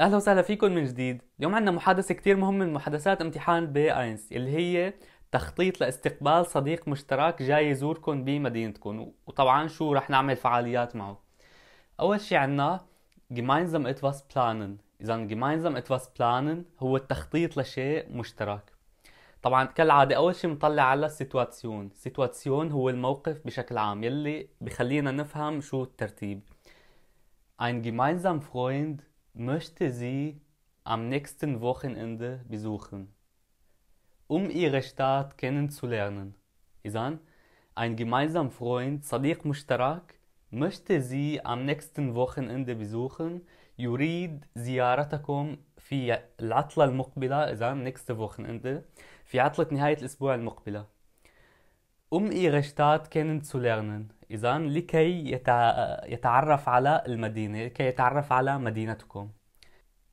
اهلا وسهلا فيكم من جديد اليوم عندنا محادثه كثير مهمه من محادثات امتحان بي اينس اللي هي تخطيط لاستقبال صديق مشترك جاي يزوركم بمدينتكم وطبعا شو رح نعمل فعاليات معه اول شيء عندنا gemeinsam etwas planen اذا gemeinsam etwas planen هو التخطيط لشيء مشترك طبعا كالعاده اول شيء بنطلع على السيتواسيون السيتواسيون هو الموقف بشكل عام يلي بخلينا نفهم شو الترتيب ein gemeinsam Freund möchte sie am nächsten Wochenende besuchen, um ihre Stadt kennenzulernen. Isan, ein gemeinsamer Freund, Sadiq Mushtarak, möchte sie am nächsten Wochenende besuchen. يريد زيارتكم في العطلة المقبلة إذا نكست ووخن أنت في عطلة نهاية الأسبوع المقبلة um ihre Stadt kennenzulernen. إذا لكي يتعرف على المدينة لكي يتعرف على مدينتكم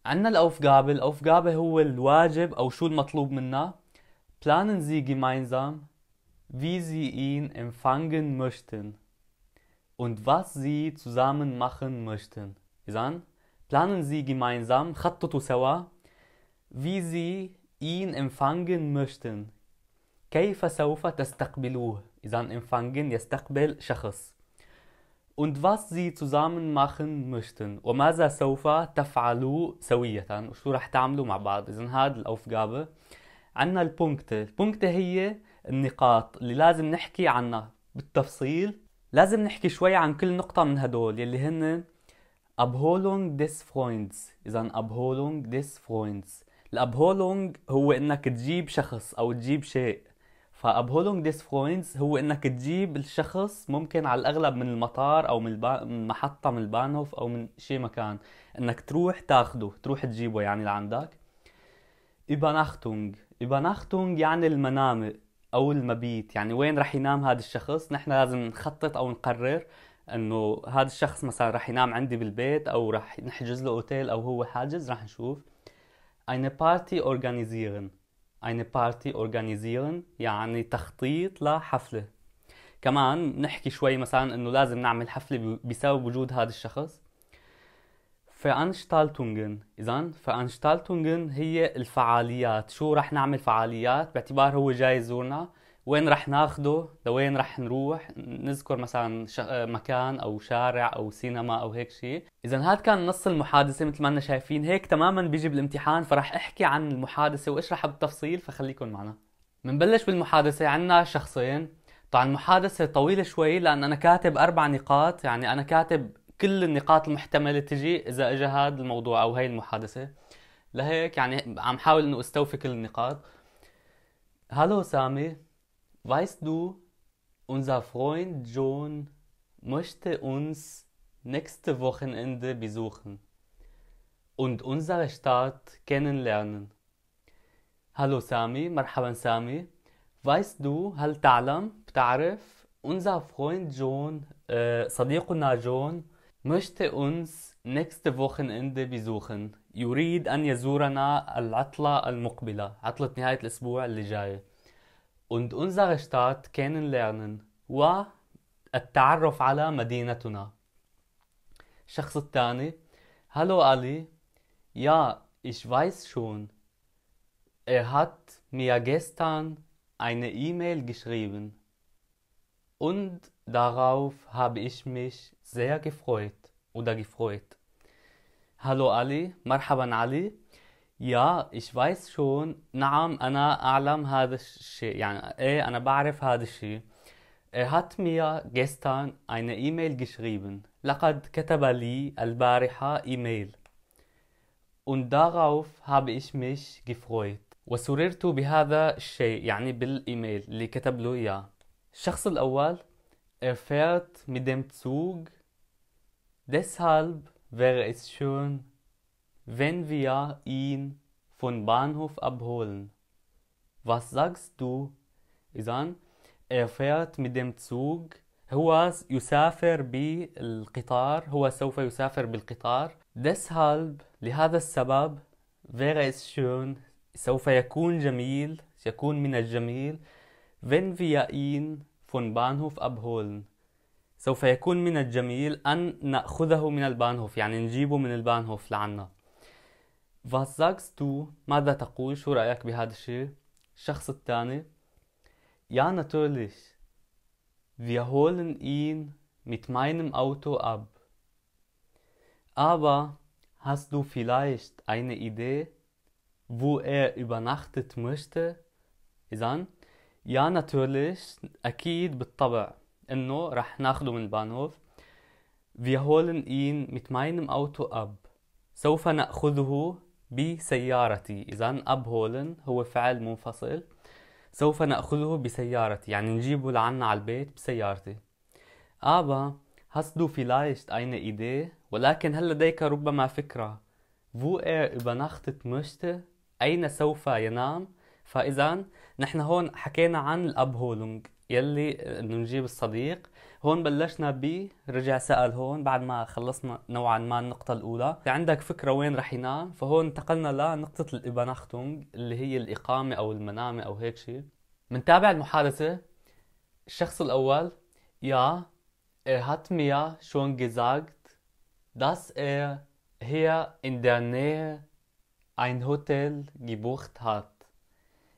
عندنا الأوفجابة الأوفجابة هو الواجب أو شو المطلوب منا planen Sie gemeinsam wie Sie ihn empfangen möchten und was Sie zusammen machen möchten إذا planen Sie gemeinsam خططوا سوا wie Sie ihn empfangen möchten كيف سوف تستقبلوه إذا انفانجن يستقبل شخص und was sie zusammen machen möchten وماذا سوف تفعلوا سوية وشو رح تعملوا مع بعض إذا هذا الأوفقابة عنا البونكت البونكت هي النقاط اللي لازم نحكي عنها بالتفصيل لازم نحكي شوي عن كل نقطة من هدول يلي هن Abholung des Freunds إذا Abholung des Freunds الأبهولونج هو إنك تجيب شخص أو تجيب شيء ديس ديسفوينز هو انك تجيب الشخص ممكن على الاغلب من المطار او من, المحطة من محطه من البانوف او من شي مكان انك تروح تاخده تروح تجيبه يعني لعندك ايباناختونج ايباناختونج يعني المنام او المبيت يعني وين رح ينام هذا الشخص نحن لازم نخطط او نقرر انه هذا الشخص مثلا رح ينام عندي بالبيت او رح نحجز له اوتيل او هو حاجز رح نشوف اين بارتي اورجانيزيرن eine Party organisieren يعني تخطيط لحفلة كمان نحكي شوي مثلا انه لازم نعمل حفلة بسبب وجود هذا الشخص فانشتالتونجن اذا فانشتالتونجن هي الفعاليات شو راح نعمل فعاليات باعتبار هو جاي يزورنا وين رح ناخده لوين رح نروح نذكر مثلا آه، مكان او شارع او سينما او هيك شيء اذا هذا كان نص المحادثه مثل ما انا شايفين هيك تماما بيجي بالامتحان فرح احكي عن المحادثه واشرحها بالتفصيل فخليكم معنا بنبلش بالمحادثه عندنا شخصين طبعا المحادثه طويله شوي لان انا كاتب اربع نقاط يعني انا كاتب كل النقاط المحتمله تجي اذا اجى هذا الموضوع او هي المحادثه لهيك يعني عم حاول انه استوفي كل النقاط هلو سامي Weißt du, unser Freund John möchte uns nächste Wochenende besuchen und unsere Stadt kennenlernen. Hallo Sami, مرحبا Sami. Weißt du, هل تعلم, بتعرف, unser Freund John, äh, صديقنا John, möchte uns nächste Wochenende besuchen. يريد أن يزورنا العطلة المقبلة عطلة نهاية الأسبوع اللي جاي und unsere Stadt kennenlernen والتعرف على مدينتنا الشخص الثاني Hallo Ali, ja, ich weiß schon. Er hat mir gestern eine E-Mail geschrieben und darauf habe ich mich sehr gefreut oder gefreut. Hallo Ali, Marhaban Ali. يا ايش weiß schon نعم أنا أعلم هذا الشيء يعني إيه أنا بعرف هذا الشيء Er hat mir gestern eine E-Mail geschrieben. لقد كتب لي البارحة إيميل. Und darauf habe ich mich gefreut. وسررت بهذا الشيء يعني بالإيميل اللي كتب له إياه. الشخص الأول Er fährt mit dem Zug. Deshalb wäre es schön wenn wir ihn von Bahnhof abholen. Was sagst du? إذا er fährt mit dem Zug هو يسافر بالقطار هو سوف يسافر بالقطار deshalb لهذا السبب wäre es schön سوف يكون جميل سيكون من الجميل wenn wir ihn von Bahnhof abholen سوف يكون من الجميل أن نأخذه من البانهوف يعني نجيبه من البانهوف لعنا Was sagst du? ماذا تقول؟ شو رأيك بهذا الشيء؟ الشخص الثاني Ja, natürlich. Wir holen ihn mit meinem Auto ab. Aber hast du vielleicht eine Idee, wo er übernachtet möchte? إذن يا natürlich أكيد بالطبع إنه رح ناخده من البانوف Wir holen ihn mit meinem Auto ab. سوف نأخذه بسيارتي إذا أبهولن هو فعل منفصل سوف نأخذه بسيارتي يعني نجيبه لعنا على البيت بسيارتي ابا hast في لايشت اين ايدي ولكن هل لديك ربما فكرة فو اير übernachtet مشت أين سوف ينام فإذا نحن هون حكينا عن الأبهولونج يلي انه نجيب الصديق هون بلشنا ب رجع سأل هون بعد ما خلصنا نوعا ما النقطة الأولى عندك فكرة وين رح ينام فهون انتقلنا لنقطة الإباناختونج اللي هي الإقامة أو المنامة أو هيك شيء منتابع المحادثة الشخص الأول يا er hat mir schon gesagt, dass er hier in der Nähe ein Hotel gebucht hat.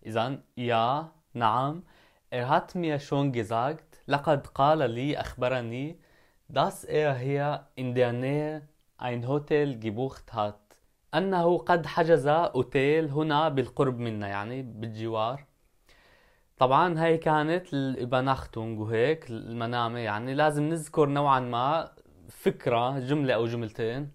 إذا يا نعم Er hat mir schon gesagt, لقد قال لي أخبرني, dass er hier in der Nähe ein Hotel gebucht hat. أنه قد حجز أوتيل هنا بالقرب منا يعني بالجوار طبعا هاي كانت البناختونج وهيك المنامة يعني لازم نذكر نوعا ما فكرة جملة أو جملتين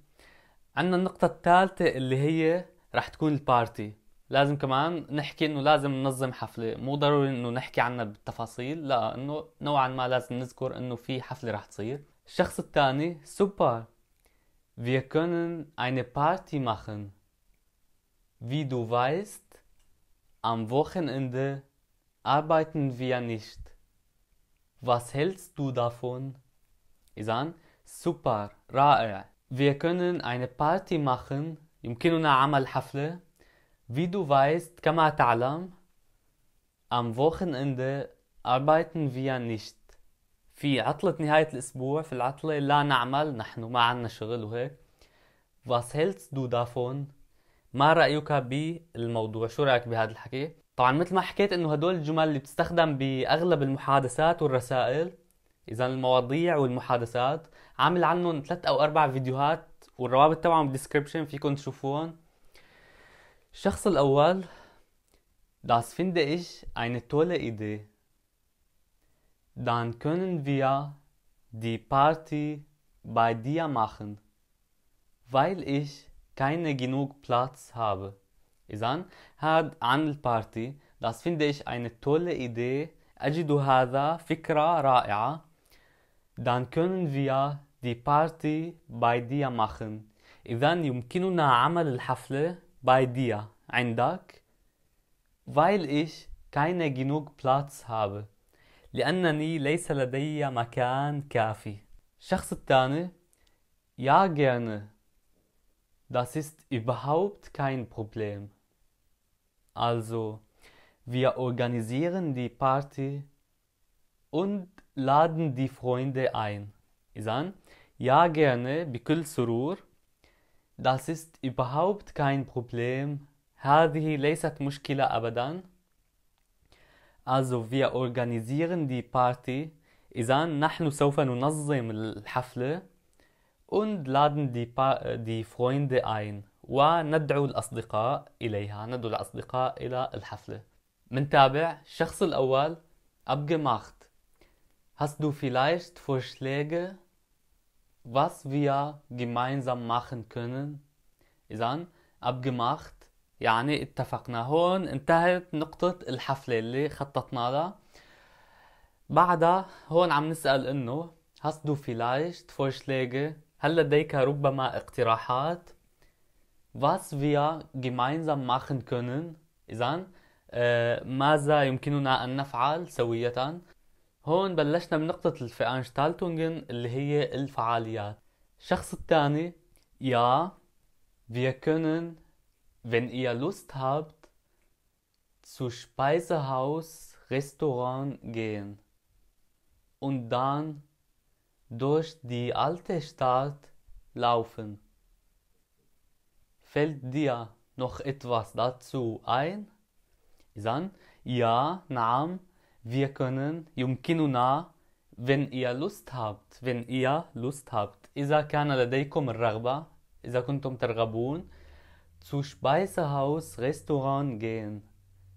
عندنا النقطة الثالثة اللي هي رح تكون البارتي لازم كمان نحكي انه لازم ننظم حفله مو ضروري انه نحكي عنها بالتفاصيل لا انه نوعا ما لازم نذكر انه في حفله رح تصير الشخص الثاني سوبر Wir können eine Party machen. Wie du weißt, am Wochenende arbeiten wir nicht. Was hältst du davon? إذن super رائع. Wir können eine Party machen. يمكننا عمل حفلة Wie du weißt, كما تعلم, am Wochenende arbeiten wir nicht. في عطلة نهاية الأسبوع في العطلة لا نعمل نحن ما عنا شغل وهيك. Was hältst du davon? ما رأيك بالموضوع؟ شو رأيك بهذا الحكي؟ طبعا مثل ما حكيت انه هدول الجمل اللي بتستخدم باغلب المحادثات والرسائل اذا المواضيع والمحادثات عامل عنهم ثلاث او اربع فيديوهات والروابط تبعهم بالديسكربشن فيكم تشوفوهم الشخص الأول Das finde ich eine tolle Idee. Dann können wir die Party bei dir machen, weil ich keine genug Platz habe. إذن هاد عن البارتي Das finde ich eine tolle Idee. أجد هذا فكرة رائعة. Dann können wir die Party bei dir machen. إذن يمكننا عمل الحفلة bei dir ein Tag, weil ich keine genug Platz habe. لأنني ليس لدي مكان كافي. الشخص الثاني ja gerne. Das ist überhaupt kein Problem. Also, wir organisieren die Party und laden die Freunde ein. إذن, ja gerne بكل سرور das ist überhaupt kein Problem. هذه ليست مشكلة أبدا. Also wir organisieren die Party. إذا نحن سوف ننظم الحفلة und laden die, pa äh, die Freunde ein وندعو الأصدقاء إليها ندعو الأصدقاء إلى الحفلة منتابع الشخص الأول abgemacht Hast du vielleicht Vorschläge was wir gemeinsam machen können إذا abgemacht يعني اتفقنا هون انتهت نقطة الحفلة اللي خططنا لها بعدها هون عم نسأل انه hast du vielleicht Vorschläge هل لديك ربما اقتراحات was wir gemeinsam machen können إذا ماذا يمكننا أن نفعل سوية هون بلشنا من نقطة الفئة شتالتونجن اللي هي الفعاليات الشخص الثاني ja wir können wenn ihr Lust habt zu Speisehaus Restaurant gehen und dann durch die alte Stadt laufen. Fällt dir noch etwas dazu ein? Dann ja, Naam, wir können يمكننا wenn ihr Lust habt wenn ihr Lust habt إذا كان لديكم الرغبة إذا كنتم ترغبون zu Speisehaus Restaurant gehen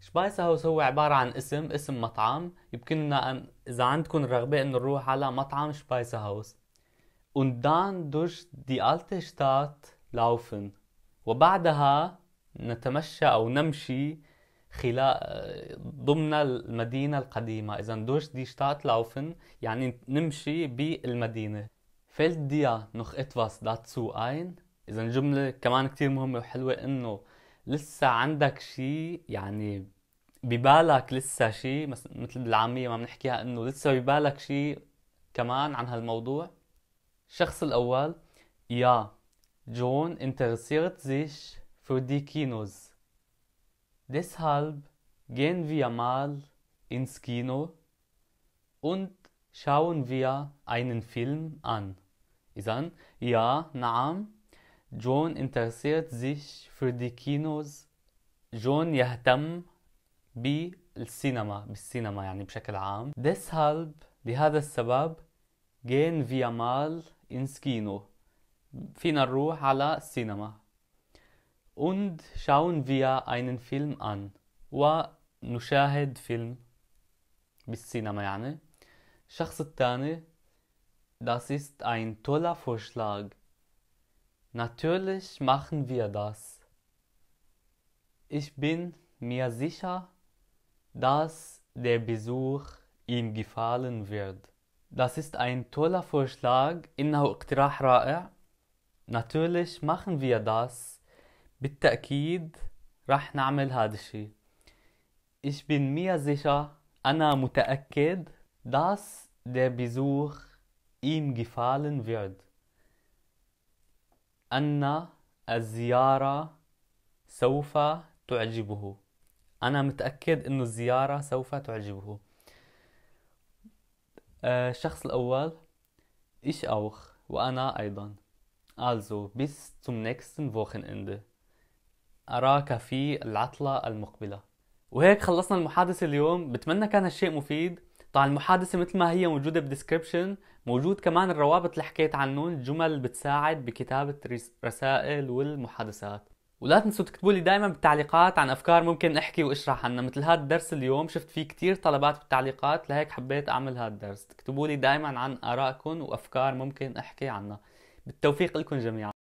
Speisehaus هو عبارة عن اسم اسم مطعم يمكننا أن إذا عندكم الرغبة أن نروح على مطعم Speisehaus und dann durch die alte Stadt laufen وبعدها نتمشى أو نمشي خلال ضمن المدينة القديمة إذا دوش دي شتات لوفن يعني نمشي بالمدينة فيلد ديا نخ اتواس داتسو اين إذا جملة كمان كتير مهمة وحلوة إنه لسه عندك شيء يعني ببالك لسه شيء مثل بالعامية ما بنحكيها إنه لسه ببالك شيء كمان عن هالموضوع الشخص الأول يا جون انترسيرت زيش فور دي كينوز Deshalb gehen wir mal ins Kino und schauen wir einen Film an. إذا ja, نعم John interessiert sich für die Kinos John يهتم بالسينما بالسينما يعني بشكل عام deshalb لهذا السبب gehen wir mal ins Kino فينا نروح على السينما und schauen wir einen Film an. ونشاهد فيلم بالسينما bis الشخص الثاني Das ist ein toller Vorschlag. Natürlich machen wir das. Ich bin mir sicher, dass der Besuch ihm gefallen wird. Das ist ein toller Vorschlag. Natürlich machen wir das. بالتأكيد رح نعمل هذا الشيء إيش بين mir زيشا أنا متأكد dass der Besuch ihm gefallen wird أن الزيارة سوف تعجبه أنا متأكد إنه الزيارة سوف تعجبه آه، الشخص الأول إيش أوخ وأنا أيضا Also bis zum nächsten Wochenende أراك في العطلة المقبلة وهيك خلصنا المحادثة اليوم بتمنى كان هالشيء مفيد طبعا المحادثة مثل ما هي موجودة بالدسكربشن موجود كمان الروابط اللي حكيت عنهم الجمل اللي بتساعد بكتابة رسائل والمحادثات ولا تنسوا تكتبوا لي دائما بالتعليقات عن افكار ممكن احكي واشرح عنها مثل هذا الدرس اليوم شفت فيه كتير طلبات بالتعليقات لهيك حبيت اعمل هذا الدرس تكتبوا لي دائما عن ارائكم وافكار ممكن احكي عنها بالتوفيق لكم جميعا